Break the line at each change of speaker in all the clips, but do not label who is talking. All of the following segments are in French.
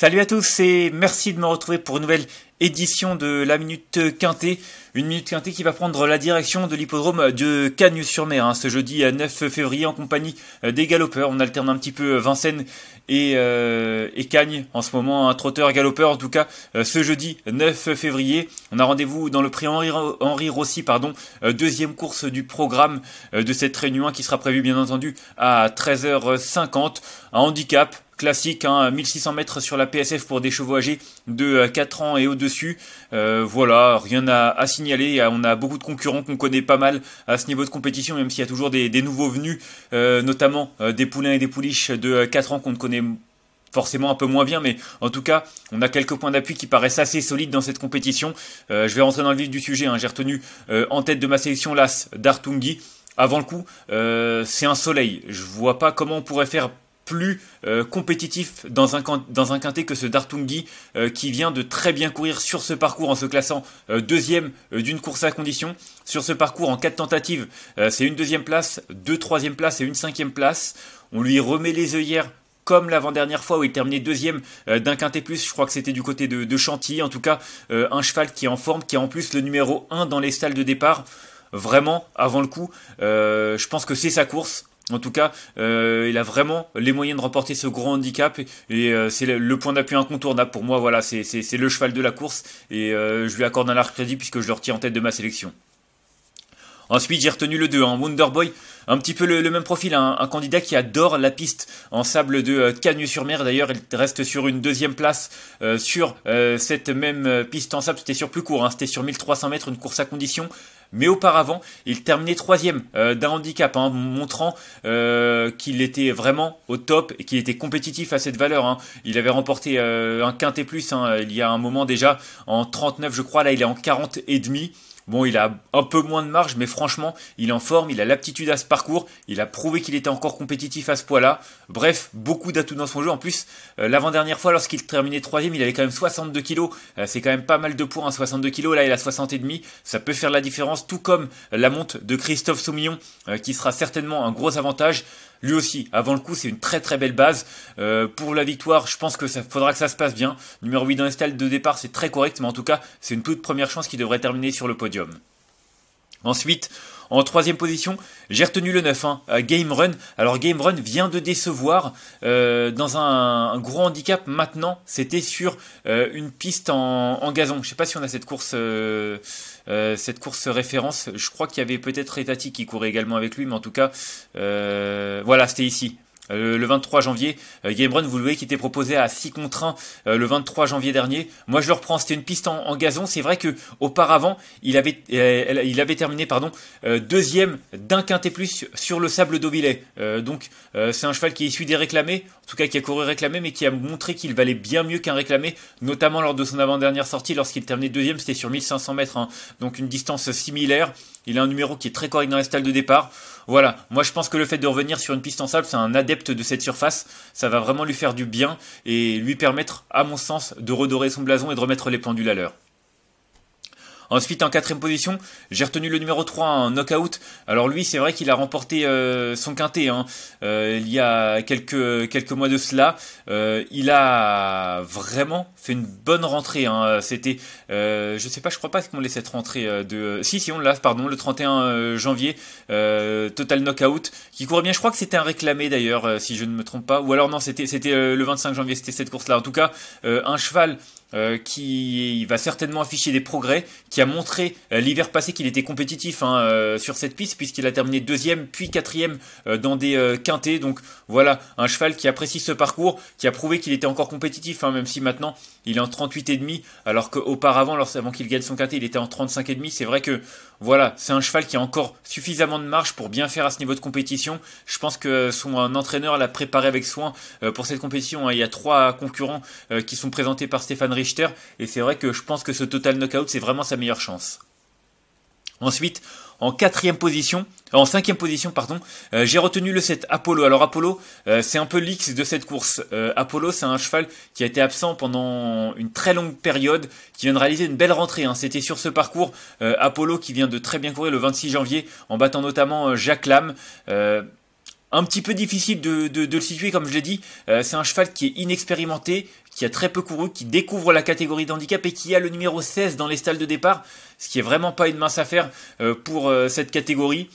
Salut à tous et merci de me retrouver pour une nouvelle édition de la Minute Quintée. Une Minute Quintée qui va prendre la direction de l'hippodrome de Cagnes-sur-Mer hein, ce jeudi 9 euh, février en compagnie euh, des galopeurs. On alterne un petit peu euh, Vincennes et, et Cagnes en ce moment, un hein, trotteur galopeur en tout cas ce jeudi 9 février. On a rendez-vous dans le prix Henri, Henri Rossi, pardon, deuxième course du programme de cette réunion qui sera prévue bien entendu à 13h50. à handicap classique, 1600 hein, mètres sur la PSF pour des chevaux âgés de 4 euh, ans et au-dessus. Euh, voilà, rien à, signaler. Ah, on a beaucoup de concurrents qu'on connaît pas mal à ce niveau de compétition, même s'il y a toujours des, nouveaux venus, euh, notamment des poulains et des pouliches de 4 ans qu'on ne connaît forcément un peu moins bien, mais en tout cas, on a quelques points d'appui qui paraissent assez solides dans cette compétition. je vais rentrer dans le vif du sujet. Hein. J'ai retenu en tête de ma sélection l'As d'Artungi. Avant le coup, c'est un soleil. Je vois pas comment on pourrait faire plus euh, compétitif dans un, dans un quintet que ce Dartungi euh, qui vient de très bien courir sur ce parcours en se classant euh, deuxième d'une course à condition. Sur ce parcours en quatre tentatives, c'est une deuxième place, deux troisième places et une cinquième place. On lui remet les œillères comme l'avant-dernière fois où il terminait deuxième d'un quintet plus, je crois que c'était du côté de, de, Chantilly, en tout cas un cheval qui est en forme, qui est en plus le numéro 1 dans les salles de départ. Vraiment, avant le coup, je pense que c'est sa course en tout cas, euh, il a vraiment les moyens de remporter ce gros handicap et, euh, c'est le, point d'appui incontournable pour moi. Voilà, c'est le cheval de la course et euh, je lui accorde un large crédit puisque je le retiens en tête de ma sélection. Ensuite, j'ai retenu le 2, en hein, Wonderboy, un petit peu le, même profil, hein, un, candidat qui adore la piste en sable de Cagnes-sur-Mer. D'ailleurs, il reste sur une deuxième place sur cette même piste en sable. C'était sur plus court, hein, c'était sur 1300 mètres, une course à condition. Mais auparavant, il terminait troisième euh, d'un handicap, hein, montrant euh, qu'il était vraiment au top et qu'il était compétitif à cette valeur. Hein. Il avait remporté euh, un quintet plus hein, il y a un moment déjà en 39, je crois. Là, il est en 40 et demi. Bon, il a un peu moins de marge, mais franchement, il est en forme, il a l'aptitude à ce parcours, il a prouvé qu'il était encore compétitif à ce poids-là. Bref, beaucoup d'atouts dans son jeu. En plus, euh, l'avant-dernière fois, lorsqu'il terminait troisième, il avait quand même 62 kilos. Euh, c'est quand même pas mal de poids, 62 hein, kilos. Là, il a 60 et demi. Ça peut faire la différence, tout comme la monte de Christophe Soumillon, euh, qui sera certainement un gros avantage lui aussi. Avant le coup, c'est une très très belle base. Euh, pour la victoire, je pense que ça faudra que ça se passe bien. Numéro 8 dans les de départ, c'est très correct, mais en tout cas, c'est une toute première chance qui devrait terminer sur le podium. Ensuite, en troisième position, j'ai retenu le 9, hein, à Game Run. Alors Game Run vient de décevoir euh, dans un, gros handicap maintenant. C'était sur euh, une piste en, gazon. Je ne sais pas si on a cette course, euh, cette course référence. Je crois qu'il y avait peut-être Etati qui courait également avec lui, mais en tout cas, voilà, c'était ici. Euh, le 23 janvier. Run euh, vous le voyez, qui était proposé à 6 contre 1 euh, le 23 janvier dernier. Moi, je le reprends. C'était une piste en, gazon. C'est vrai que auparavant, il avait, terminé pardon, deuxième d'un quintet plus sur le sable d'Aubilet. donc, c'est un cheval qui est issu des réclamés, en tout cas qui a couru réclamé, mais qui a montré qu'il valait bien mieux qu'un réclamé, notamment lors de son avant-dernière sortie, lorsqu'il terminait deuxième. C'était sur 1500 mètres, hein. donc une distance similaire. Il a un numéro qui est très correct dans la stalles de départ. Voilà, moi je pense que le fait de revenir sur une piste en sable, c'est un adepte de cette surface. Ça va vraiment lui faire du bien et lui permettre, à mon sens, de redorer son blason et de remettre les pendules à l'heure. Ensuite, en quatrième position, j'ai retenu le numéro 3, en knockout. Alors lui, c'est vrai qu'il a remporté euh, son quintet hein, euh, il y a quelques, quelques mois de cela. Euh, il a vraiment fait une bonne rentrée. Hein. C'était, je sais pas, je crois pas qu'on l'ait cette rentrée de... Si, si, on l'a, pardon, le 31 janvier, Total Knockout, qui courait bien. Je crois que c'était un réclamé d'ailleurs, si je ne me trompe pas. Ou alors non, c'était, c'était le 25 janvier, c'était cette course-là. En tout cas, un cheval euh, qui va certainement afficher des progrès, qui a montré euh, l'hiver passé qu'il était compétitif hein, euh, sur cette piste puisqu'il a terminé deuxième puis quatrième dans des quintés. Donc voilà, un cheval qui apprécie ce parcours, qui a prouvé qu'il était encore compétitif, hein, même si maintenant il est en 38,5 alors qu'auparavant, avant qu'il gagne son quintet, il était en 35,5. C'est vrai que voilà, c'est un cheval qui a encore suffisamment de marge pour bien faire à ce niveau de compétition. Je pense que son entraîneur l'a préparé avec soin euh, pour cette compétition. Hein. Il y a trois concurrents euh, qui sont présentés par Stéphane Richter et c'est vrai que je pense que ce total knockout c'est vraiment sa meilleure chance. Ensuite, en quatrième position, euh, en cinquième position, pardon, euh, j'ai retenu le set Apollo. Alors Apollo, euh, c'est un peu l'X de cette course. Apollo, c'est un cheval qui a été absent pendant une très longue période, qui vient de réaliser une belle rentrée. Hein. C'était sur ce parcours, Apollo qui vient de très bien courir le 26 janvier, en battant notamment Jacques Lame un petit peu difficile de, le situer, comme je l'ai dit. Euh, c'est un cheval qui est inexpérimenté, qui a très peu couru, qui découvre la catégorie d'handicap et qui a le numéro 16 dans les stalles de départ, ce qui est vraiment pas une mince affaire euh, pour euh, cette catégorie.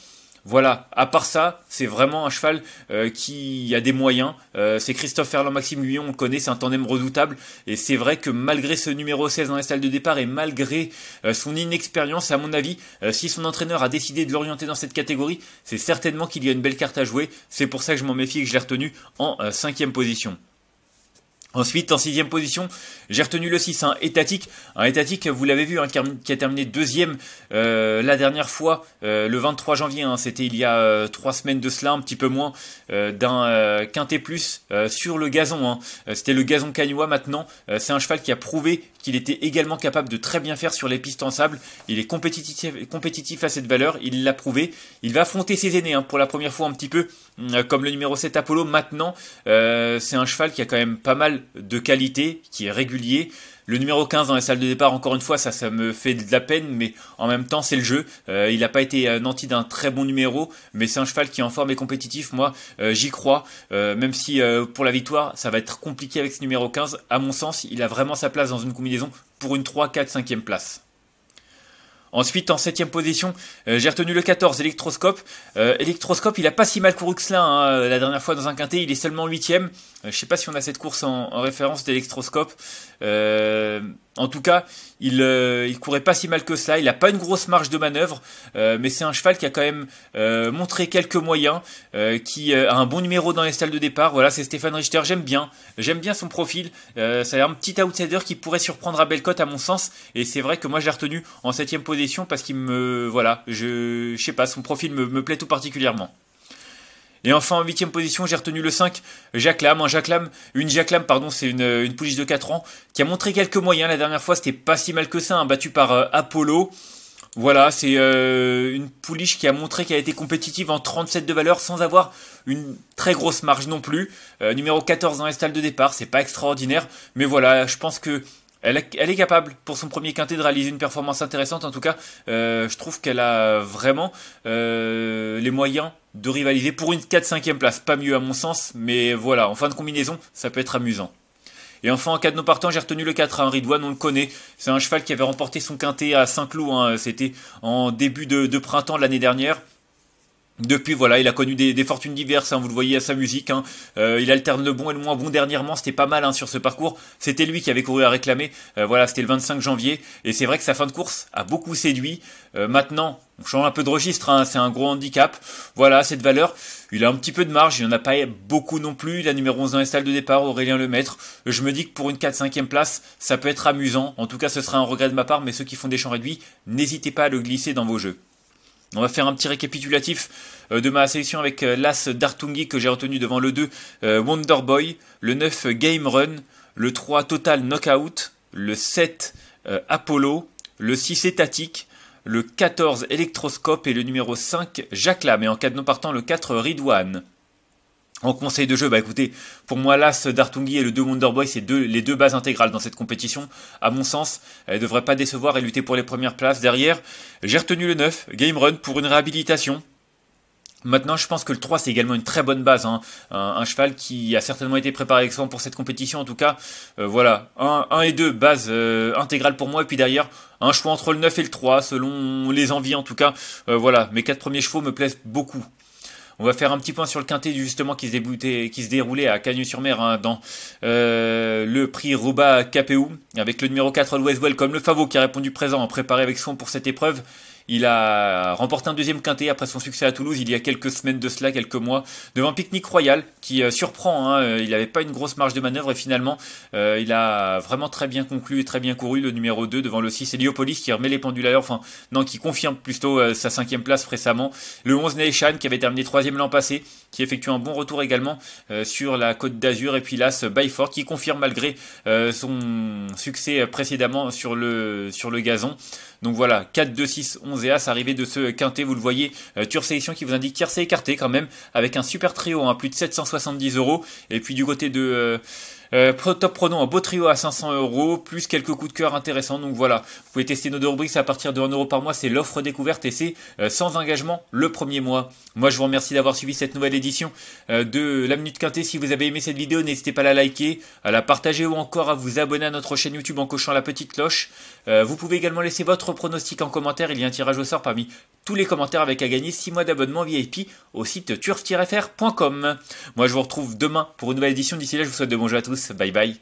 Voilà, à part ça, c'est vraiment un cheval euh, qui a des moyens. Euh, c'est Christophe Ferland Maxime lui on le connaît, c'est un tandem redoutable. Et c'est vrai que malgré ce numéro 16 dans la salle de départ et malgré euh, son inexpérience, à mon avis, si son entraîneur a décidé de l'orienter dans cette catégorie, c'est certainement qu'il y a une belle carte à jouer. C'est pour ça que je m'en méfie et que je l'ai retenu en cinquième position. Ensuite, en sixième position, j'ai retenu le 6, un étatique. Un étatique, vous l'avez vu, hein, qui a terminé deuxième euh, la dernière fois, euh, le 23 janvier. Hein. C'était il y a euh, trois semaines de cela, un petit peu moins, d'un quintet plus sur le gazon. Hein. C'était le gazon cagnois maintenant. C'est un cheval qui a prouvé qu'il était également capable de très bien faire sur les pistes en sable. Il est compétitif, compétitif à cette valeur, il l'a prouvé. Il va affronter ses aînés pour la première fois un petit peu euh, comme le numéro 7 Apollo maintenant, euh, c'est un cheval qui a quand même pas mal de qualité, qui est régulier. Le numéro 15 dans les salles de départ, encore une fois, ça, ça me fait de la peine, mais en même temps, c'est le jeu. Euh, il n'a pas été nanti d'un très bon numéro, mais c'est un cheval qui est en forme et compétitif. Moi, j'y crois, même si pour la victoire, ça va être compliqué avec ce numéro 15. À mon sens, il a vraiment sa place dans une combinaison pour une 3, 4, 5e place. Ensuite, en septième position, euh, j'ai retenu le 14, électroscope. Électroscope, euh, il a pas si mal couru que cela hein. la dernière fois dans un quintet. Il est seulement huitième. Euh, je sais pas si on a cette course en, référence référence Euh... En tout cas, il euh, il courait pas si mal que ça. Il n'a pas une grosse marge de manœuvre, euh, mais c'est un cheval qui a quand même euh, montré quelques moyens, qui a un bon numéro dans les stalles de départ. Voilà, c'est Stéphane Richter. J'aime bien, j'aime bien son profil. c'est un petit outsider qui pourrait surprendre à Belcote à mon sens. Et c'est vrai que moi j'ai retenu en septième position parce qu'il me voilà, je, sais pas, son profil me plaît tout particulièrement. Et enfin, en huitième position, j'ai retenu le 5, Jacques Lam. Un une Jacques pardon, c'est une, euh, une pouliche de 4 ans, qui a montré quelques moyens la dernière fois. C'était pas si mal que ça, hein, battu par euh, Apollo. Voilà, c'est euh, une pouliche qui a montré qu'elle a été compétitive en 37 de valeur sans avoir une très grosse marge non plus. numéro 14 dans les de départ, c'est pas extraordinaire, mais voilà, je pense que elle, est capable pour son premier quintet de réaliser une performance intéressante. En tout cas, euh, je trouve qu'elle a vraiment euh, les moyens de rivaliser pour une 4-5e place. Pas mieux à mon sens, mais voilà, en fin de combinaison, ça peut être amusant. Et enfin, en cas de nos partants, j'ai retenu le 4 à Henri Ridouane, on le connaît. C'est un cheval qui avait remporté son quintet à Saint-Cloud. Hein. C'était en début de, de printemps de l'année dernière. Depuis, voilà, il a connu des, fortunes diverses, hein, vous le voyez à sa musique. Hein. Euh, il alterne le bon et le moins bon dernièrement, c'était pas mal hein, sur ce parcours. C'était lui qui avait couru à réclamer. Euh, voilà, c'était le 25 janvier. Et c'est vrai que sa fin de course a beaucoup séduit. Euh, maintenant, on change un peu de registre, c'est un gros handicap. Voilà, cette valeur, il a un petit peu de marge, il n'en a pas beaucoup non plus. La numéro 11 dans les salles de départ, Aurélien Lemaître. Je me dis que pour une 4 5 ème place, ça peut être amusant. En tout cas, ce sera un regret de ma part, mais ceux qui font des champs réduits, n'hésitez pas à le glisser dans vos jeux. On va faire un petit récapitulatif euh, de ma sélection avec euh, l'As Dartungi que j'ai retenu devant le 2 euh, Wonder Boy, le 9 Game Run, le 3 Total Knockout, le 7 Apollo, le 6 Étatique, le 14 Electroscope et le numéro 5 Jacques Lam et en cas de non partant le 4 Ridwan. En conseil de jeu, bah écoutez, pour moi l'As d'Artungi et le 2 Wonderboy, c'est les deux bases intégrales dans cette compétition. À mon sens, elle ne devrait pas décevoir et lutter pour les premières places. Derrière, j'ai retenu le 9, Game Run, pour une réhabilitation. Maintenant, je pense que le 3, c'est également une très bonne base. Hein. Un, cheval qui a certainement été préparé excellent pour cette compétition, en tout cas. Euh, voilà, 1, et 2, base euh, intégrale pour moi. Et puis derrière, un choix entre le 9 et le 3, selon les envies, en tout cas. Euh, voilà, mes quatre premiers chevaux me plaisent beaucoup. On va faire un petit point sur le quintet justement qui se, qui se déroulait à Cagnes-sur-Mer hein, dans euh, le prix Rouba KPU avec le numéro 4 Westwell comme le favori qui a répondu présent, en préparé avec soin pour cette épreuve. Il a remporté un deuxième quintet après son succès à Toulouse il y a quelques semaines de cela, quelques mois, devant Picnic Royal, qui euh, surprend. Hein, euh, il n'avait pas une grosse marge de manœuvre et finalement, euh, il a vraiment très bien conclu et très bien couru le numéro 2 devant le 6 Héliopolis qui remet les pendules à l'heure, enfin, non, qui confirme plutôt sa cinquième place récemment. Le 11 Neishan qui avait terminé troisième l'an passé, qui effectue un bon retour également sur la côte d'Azur et puis ce Byford qui confirme malgré son succès précédemment sur le, sur le gazon. Donc voilà, 4, 2, 6, 11 et As arrivé de ce quintet. Vous le voyez, euh, tur Sélection qui vous indique s'est écarté quand même, avec un super trio, à hein, plus de 770 euros. Et puis du côté de... Euh, euh, top pronom, un beau trio à 500 euros, plus quelques coups de cœur intéressants. Donc voilà, vous pouvez tester nos deux rubriques à partir de 1 euro par mois. C'est l'offre découverte et c'est euh, sans engagement le premier mois. Moi, je vous remercie d'avoir suivi cette nouvelle édition euh, de La Minute Quintée. Si vous avez aimé cette vidéo, n'hésitez pas à la liker, à la partager ou encore à vous abonner à notre chaîne YouTube en cochant la petite cloche. vous pouvez également laisser votre pronostic en commentaire. Il y a un tirage au sort parmi tous les commentaires avec à gagner 6 mois d'abonnement VIP au site turf-fr.com. Moi, je vous retrouve demain pour une nouvelle édition. D'ici là, je vous souhaite de bonjour à tous Bye bye.